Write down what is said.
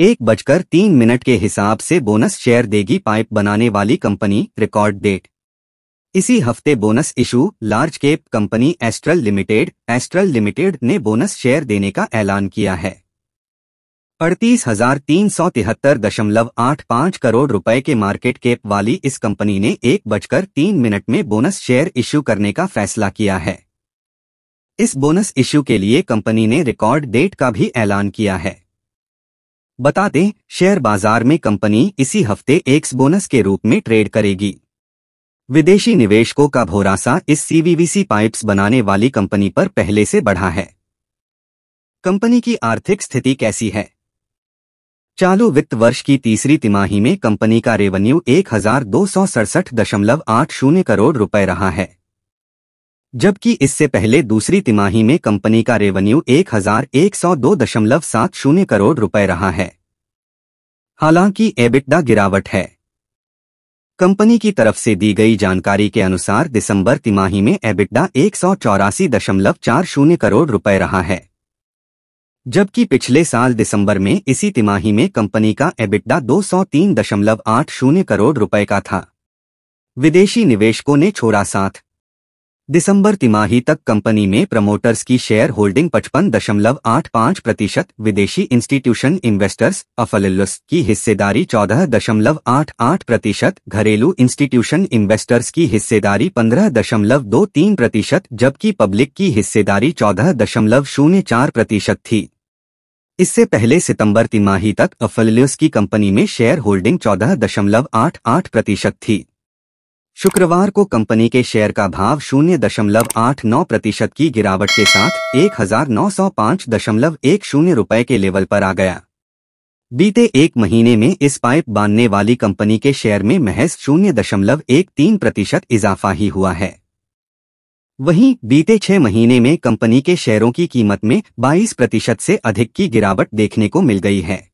एक बजकर तीन मिनट के हिसाब से बोनस शेयर देगी पाइप बनाने वाली कंपनी रिकॉर्ड डेट इसी हफ्ते bonus issue large cap company Astral limited Astral limited ने बोनस शेयर देने का ऐलान किया है अड़तीस हजार तीन सौ तिहत्तर दशमलव आठ पांच करोड़ रुपए के मार्केट केप वाली इस कंपनी ने एक बजकर तीन मिनट में बोनस शेयर इश्यू करने का फैसला किया है इस बोनस इश्यू के लिए कंपनी ने रिकॉर्ड डेट का भी ऐलान किया है बता दें शेयर बाजार में कंपनी इसी हफ्ते एक्स बोनस के रूप में ट्रेड करेगी विदेशी निवेशकों का भोरासा इस सीवीवीसी पाइप्स बनाने वाली कंपनी पर पहले से बढ़ा है कंपनी की आर्थिक स्थिति कैसी है चालू वित्त वर्ष की तीसरी तिमाही में कंपनी का रेवेन्यू एक करोड़ रुपए रहा है जबकि इससे पहले दूसरी तिमाही में कंपनी का रेवेन्यू एक हजार एक सौ दो दशमलव सात शून्य करोड़ रुपए रहा है हालांकि एबिटडा गिरावट है कंपनी की तरफ से दी गई जानकारी के अनुसार दिसंबर तिमाही में एबिटडा एक सौ चौरासी दशमलव चार शून्य करोड़ रुपए रहा है जबकि पिछले साल दिसंबर में इसी तिमाही में कंपनी का एबिटडा दो सौ तीन दशमलव आठ शून्य करोड़ रुपए का था विदेशी निवेशकों ने छोड़ा साथ दिसंबर तिमाही तक कंपनी में प्रमोटर्स की शेयर होल्डिंग पचपन दशमलव आठ पाँच प्रतिशत विदेशी इंस्टीट्यूशन इन्वेस्टर्स अफलिल्लस की हिस्सेदारी चौदह दशमलव आठ आठ प्रतिशत घरेलू इंस्टीट्यूशन इन्वेस्टर्स की हिस्सेदारी पंद्रह दशमलव दो तीन प्रतिशत जबकि पब्लिक की हिस्सेदारी चौदह दशमलव शून्य चार प्रतिशत थी इससे पहले सितंबर तिमाही तक अफलिल्लस की कंपनी में शेयर होल्डिंग चौदह दशमलव आठ आठ प्रतिशत थी शुक्रवार को कंपनी के शेयर का भाव शून्य दशमलव आठ नौ प्रतिशत की गिरावट के साथ एक हजार नौ सौ पाँच दशमलव एक शून्य रुपए के लेवल पर आ गया बीते एक महीने में इस पाइप बांधने वाली कंपनी के शेयर में महज शून्य दशमलव एक तीन प्रतिशत इजाफा ही हुआ है वहीं बीते छह महीने में कंपनी के शेयरों की कीमत में 22 प्रतिशत से अधिक की गिरावट देखने को मिल गई है